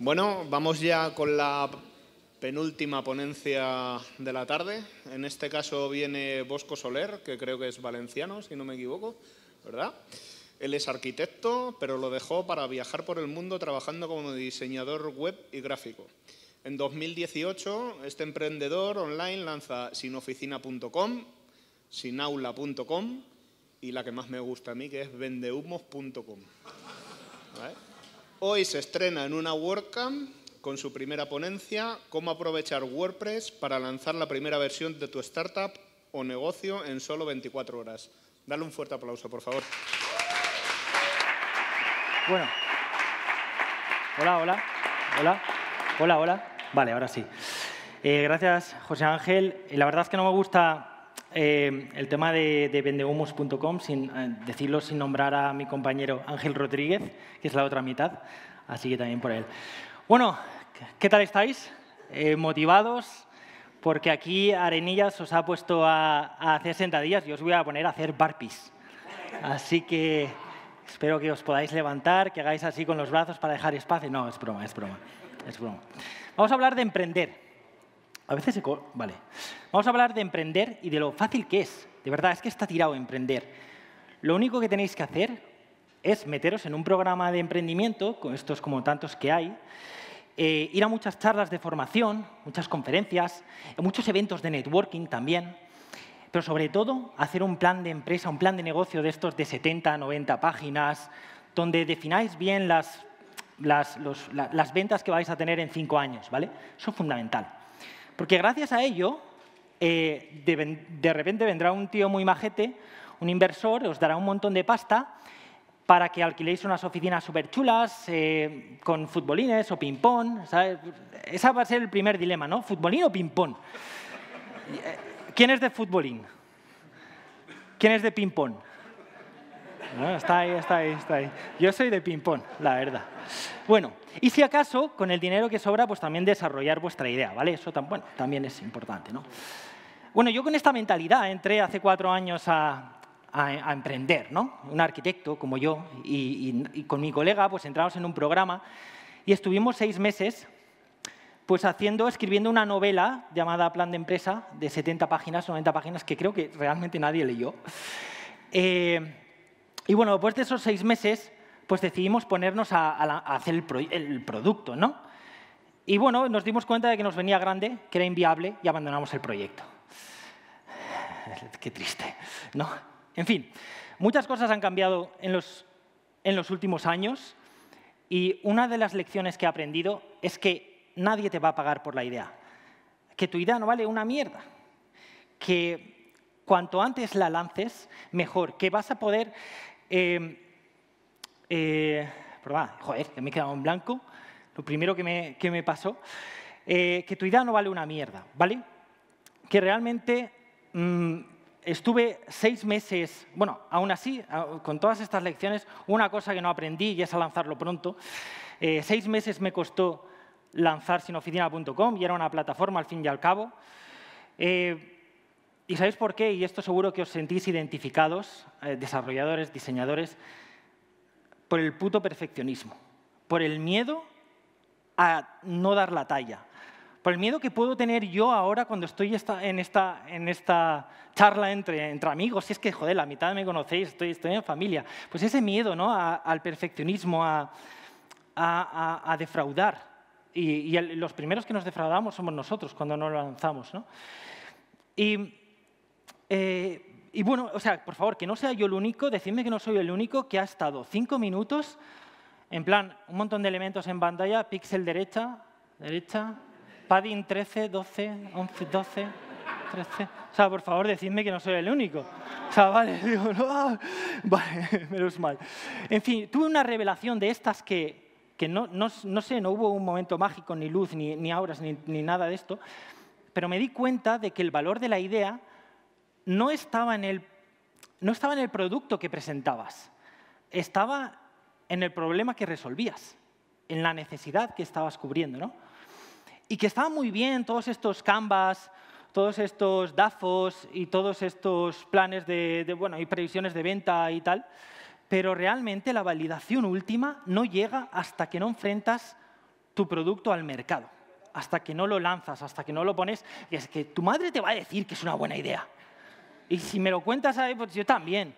Bueno, vamos ya con la penúltima ponencia de la tarde. En este caso viene Bosco Soler, que creo que es valenciano, si no me equivoco, ¿verdad? Él es arquitecto, pero lo dejó para viajar por el mundo trabajando como diseñador web y gráfico. En 2018, este emprendedor online lanza sinoficina.com, sinaula.com y la que más me gusta a mí, que es vendehumos.com. ¿Vale? Hoy se estrena en una WordCamp con su primera ponencia, cómo aprovechar WordPress para lanzar la primera versión de tu startup o negocio en solo 24 horas. Dale un fuerte aplauso, por favor. Bueno. Hola, hola. Hola. Hola, hola. Vale, ahora sí. Eh, gracias, José Ángel. La verdad es que no me gusta eh, el tema de, vendehumus.com, sin eh, decirlo sin nombrar a mi compañero Ángel Rodríguez, que es la otra mitad, así que también por él. Bueno, ¿qué tal estáis? Eh, ¿Motivados? Porque aquí Arenillas os ha puesto a, a hacer sentadillas y os voy a poner a hacer barpis Así que espero que os podáis levantar, que hagáis así con los brazos para dejar espacio. No, es broma, es broma, es broma. Vamos a hablar de emprender. A veces se... Vale. Vamos a hablar de emprender y de lo fácil que es. De verdad, es que está tirado emprender. Lo único que tenéis que hacer es meteros en un programa de emprendimiento, con estos como tantos que hay, eh, ir a muchas charlas de formación, muchas conferencias, muchos eventos de networking también, pero sobre todo hacer un plan de empresa, un plan de negocio de estos de 70, 90 páginas, donde defináis bien las, las, las ventas que vais a tener en cinco años, ¿vale? Eso es fundamental. Porque gracias a ello, eh, de, repente vendrá un tío muy majete, un inversor, os dará un montón de pasta para que alquiléis unas oficinas súper chulas eh, con futbolines o ping-pong. Ese va a ser el primer dilema, ¿no? ¿Futbolín o ping-pong? Eh, ¿Quién es de futbolín? ¿Quién es de ping-pong? está ahí, está ahí, está ahí. Yo soy de ping-pong, la verdad. Bueno, y si acaso, con el dinero que sobra, pues también desarrollar vuestra idea, ¿vale? Eso bueno, también es importante, ¿no? Bueno, yo con esta mentalidad entré hace cuatro años a, a, emprender, ¿no? Un arquitecto como yo y, con mi colega, pues entramos en un programa y estuvimos seis meses pues haciendo, escribiendo una novela llamada Plan de Empresa de 70 páginas, 90 páginas, que creo que realmente nadie leyó. Eh, y bueno, después de esos seis meses, pues decidimos ponernos a, hacer el, producto, ¿no? Y bueno, nos dimos cuenta de que nos venía grande, que era inviable y abandonamos el proyecto. Qué triste, ¿no? En fin, muchas cosas han cambiado en los, en los últimos años y una de las lecciones que he aprendido es que nadie te va a pagar por la idea, que tu idea no vale una mierda, que cuanto antes la lances, mejor, que vas a poder Em, eh, perdón, joder, que me he quedado en blanco. Lo primero que me, que me pasó. Eh, que tu idea no vale una mierda, ¿vale? Que realmente mm, estuve seis meses, bueno, aún así, con todas estas lecciones, una cosa que no aprendí y es a lanzarlo pronto. Eh, seis meses me costó lanzar sinoficina.com y era una plataforma al fin y al cabo. Eh, ¿Y sabéis por qué? Y esto seguro que os sentís identificados, eh, desarrolladores, diseñadores, por el puto perfeccionismo, por el miedo a no dar la talla, por el miedo que puedo tener yo ahora cuando estoy en, esta, en, esta, charla entre, entre, amigos, si es que, joder, la mitad me conocéis, estoy, estoy en familia, pues ese miedo ¿no? al perfeccionismo, a, defraudar. Y, los primeros que nos defraudamos somos nosotros cuando no lo lanzamos. ¿no? Y eh, y bueno, o sea, por favor, que no sea yo el único, decidme que no soy el único que ha estado cinco minutos, en plan, un montón de elementos en pantalla, píxel derecha, derecha, padding 13, 12, 11, 12, 13. O sea, por favor, decidme que no soy el único. O sea, vale, digo, no, vale, menos mal. En fin, tuve una revelación de estas que, que no, no, sé, no hubo un momento mágico, ni luz, ni, ni auras, ni, ni nada de esto, pero me di cuenta de que el valor de la idea no estaba en el, producto que presentabas, estaba en el problema que resolvías, en la necesidad que estabas cubriendo. Y que estaban muy bien todos estos canvas, todos estos DAFOs y todos estos planes de, de, bueno, y previsiones de venta y tal, pero realmente la validación última no llega hasta que no enfrentas tu producto al mercado, hasta que no lo lanzas, hasta que no lo pones. Y es que tu madre te va a decir que es una buena idea. Y si me lo cuentas ahí, pues yo también.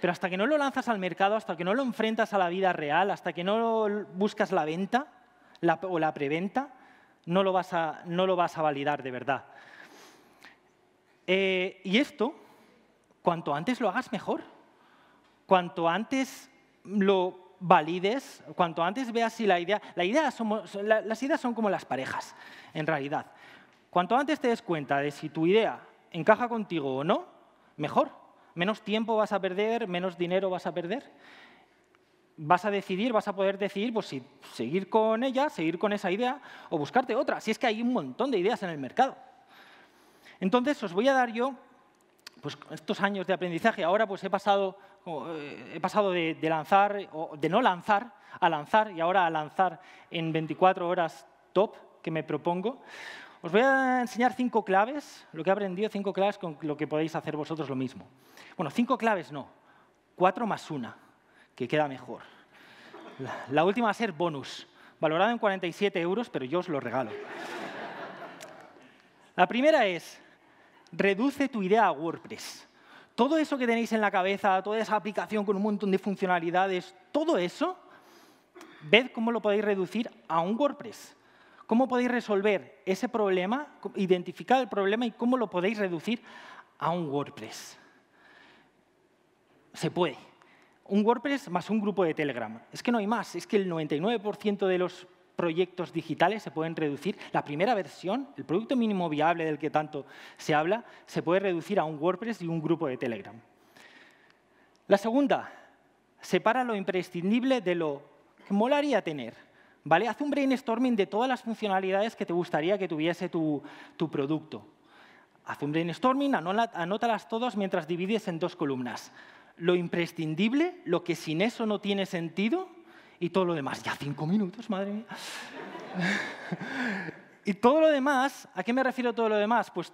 Pero hasta que no lo lanzas al mercado, hasta que no lo enfrentas a la vida real, hasta que no buscas la venta o la preventa, no lo, vas a, no lo vas a validar de verdad. Eh, y esto, cuanto antes lo hagas mejor, cuanto antes lo valides, cuanto antes veas si la idea... somos, las ideas son como las parejas, en realidad. Cuanto antes te des cuenta de si tu idea encaja contigo o no, mejor. Menos tiempo vas a perder, menos dinero vas a perder. Vas a decidir, vas a poder decidir pues, si seguir con ella, seguir con esa idea o buscarte otra. Si es que hay un montón de ideas en el mercado. Entonces, os voy a dar yo pues, estos años de aprendizaje. Ahora pues, he pasado, eh, he pasado de, lanzar, o de no lanzar, a lanzar y ahora a lanzar en 24 horas top que me propongo. Os voy a enseñar cinco claves, lo que he aprendido, cinco claves con lo que podéis hacer vosotros lo mismo. Bueno, cinco claves no, cuatro más una, que queda mejor. La, última va a ser bonus, valorado en 47 euros, pero yo os lo regalo. La primera es, reduce tu idea a WordPress. Todo eso que tenéis en la cabeza, toda esa aplicación con un montón de funcionalidades, todo eso, ved cómo lo podéis reducir a un WordPress. ¿Cómo podéis resolver ese problema, identificar el problema y cómo lo podéis reducir a un WordPress? Se puede. Un WordPress más un grupo de Telegram. Es que no hay más, es que el 99% de los proyectos digitales se pueden reducir. La primera versión, el producto mínimo viable del que tanto se habla, se puede reducir a un WordPress y un grupo de Telegram. La segunda, separa lo imprescindible de lo que molaría tener. ¿vale? Haz un brainstorming de todas las funcionalidades que te gustaría que tuviese tu, producto. Haz un brainstorming, anótalas todas mientras divides en dos columnas. Lo imprescindible, lo que sin eso no tiene sentido, y todo lo demás. Ya cinco minutos, madre mía. y todo lo demás, ¿a qué me refiero todo lo demás? Pues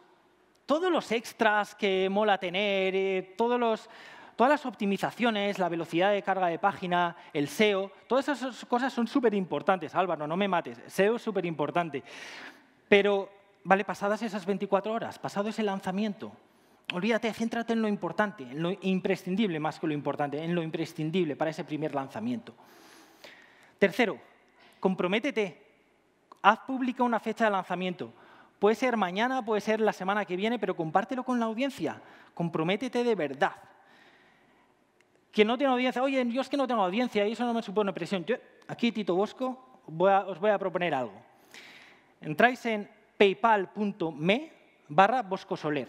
todos los extras que mola tener, eh, todos los, Todas las optimizaciones, la velocidad de carga de página, el SEO, todas esas cosas son súper importantes. Álvaro, no me mates, SEO es súper importante. Pero, vale, pasadas esas 24 horas, pasado ese lanzamiento, olvídate, céntrate en lo importante, en lo imprescindible más que lo importante, en lo imprescindible para ese primer lanzamiento. Tercero, comprométete, haz pública una fecha de lanzamiento. Puede ser mañana, puede ser la semana que viene, pero compártelo con la audiencia. Comprométete de verdad. Quien no tiene audiencia, oye, yo es que no tengo audiencia y eso no me supone presión. Yo, aquí, Tito Bosco, os voy a proponer algo. Entráis en paypal.me barra boscosoler.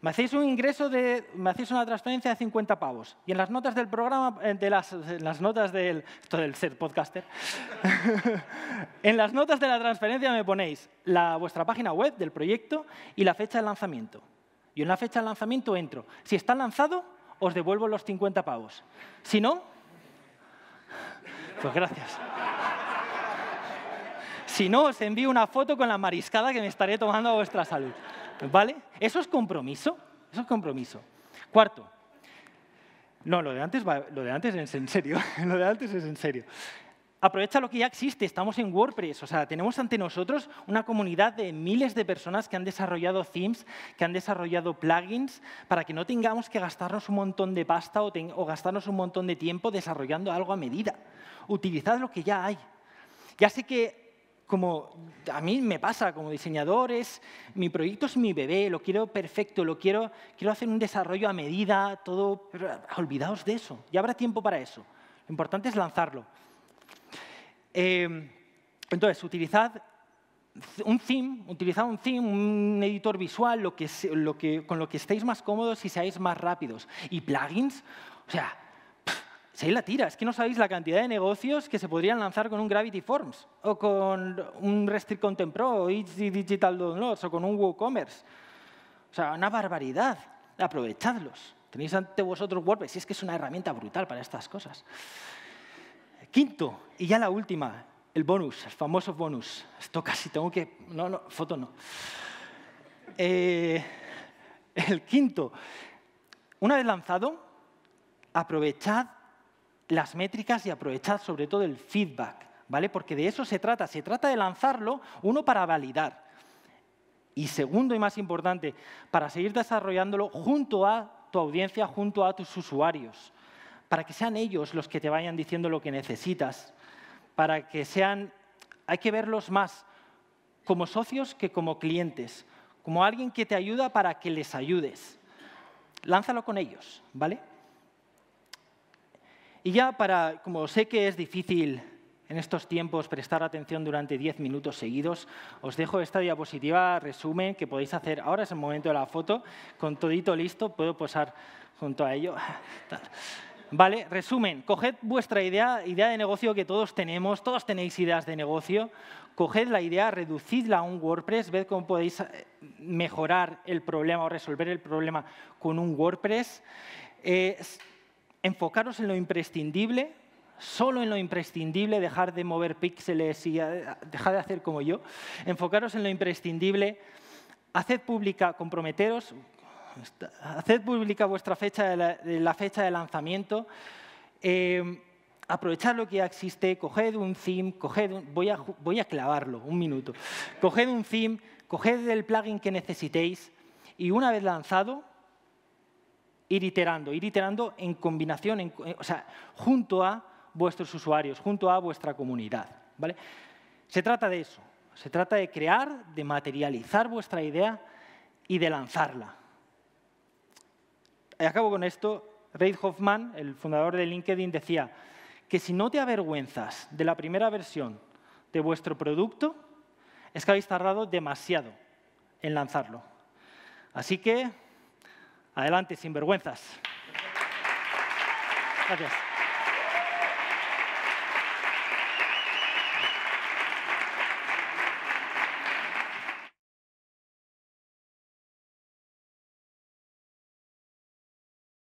Me hacéis un ingreso de, me hacéis una transferencia de 50 pavos. Y en las notas del programa, eh, de las, en las notas del, esto del ser podcaster, en las notas de la transferencia me ponéis la, vuestra página web del proyecto y la fecha de lanzamiento. Y en la fecha de lanzamiento entro. Si está lanzado, os devuelvo los 50 pavos. Si no, pues gracias. Si no, os envío una foto con la mariscada que me estaré tomando a vuestra salud. ¿Vale? Eso es compromiso. Eso es compromiso. Cuarto. No, lo de antes, lo de antes es en serio. lo de antes es en serio aprovecha lo que ya existe. Estamos en WordPress, o sea, tenemos ante nosotros una comunidad de miles de personas que han desarrollado themes, que han desarrollado plugins, para que no tengamos que gastarnos un montón de pasta o, gastarnos un montón de tiempo desarrollando algo a medida. Utilizad lo que ya hay. Ya sé que como a mí me pasa como diseñadores, mi proyecto es mi bebé, lo quiero perfecto, lo quiero, quiero hacer un desarrollo a medida, todo, pero olvidaos de eso, ya habrá tiempo para eso. Lo importante es lanzarlo. Em, entonces, utilizad un theme, utilizad un theme, un editor visual, con lo que estéis más cómodos y seáis más rápidos. Y plugins, o sea, se la tira. Es que no sabéis la cantidad de negocios que se podrían lanzar con un Gravity Forms o con un Restrict Content Pro o Easy Digital Downloads o con un WooCommerce. O sea, una barbaridad. Aprovechadlos. Tenéis ante vosotros WordPress y es que es una herramienta brutal para estas cosas. Quinto, y ya la última, el bonus, el famoso bonus. Esto casi tengo que... No, no, foto no. Eh, el quinto, una vez lanzado, aprovechad las métricas y aprovechad sobre todo el feedback, ¿vale? Porque de eso se trata. Se trata de lanzarlo, uno, para validar. Y segundo y más importante, para seguir desarrollándolo junto a tu audiencia, junto a tus usuarios para que sean ellos los que te vayan diciendo lo que necesitas, para que sean, hay que verlos más como socios que como clientes, como alguien que te ayuda para que les ayudes. Lánzalo con ellos, ¿vale? Y ya para, como sé que es difícil en estos tiempos prestar atención durante 10 minutos seguidos, os dejo esta diapositiva resumen que podéis hacer. Ahora es el momento de la foto, con todito listo, puedo posar junto a ello. ¿Vale? Resumen, coged vuestra idea, idea de negocio que todos tenemos, todos tenéis ideas de negocio, coged la idea, reducidla a un WordPress, ved cómo podéis eh, mejorar el problema o resolver el problema con un WordPress. Eh, enfocaros en lo imprescindible, solo en lo imprescindible, dejar de mover píxeles y eh, dejar de hacer como yo. Enfocaros en lo imprescindible, haced pública, comprometeros, haced pública vuestra fecha de la, fecha de lanzamiento. Em, aprovechad lo que ya existe, coged un theme, coged voy, a, clavarlo, un minuto. Coged un theme, coged el plugin que necesitéis y una vez lanzado, ir iterando, ir iterando en combinación, o sea, junto a vuestros usuarios, junto a vuestra comunidad. ¿vale? Se trata de eso, se trata de crear, de materializar vuestra idea y de lanzarla. Y eh, acabo con esto, Reid Hoffman, el fundador de LinkedIn, decía que si no te avergüenzas de la primera versión de vuestro producto, es que habéis tardado demasiado en lanzarlo. Así que, adelante, sin vergüenzas. Gracias.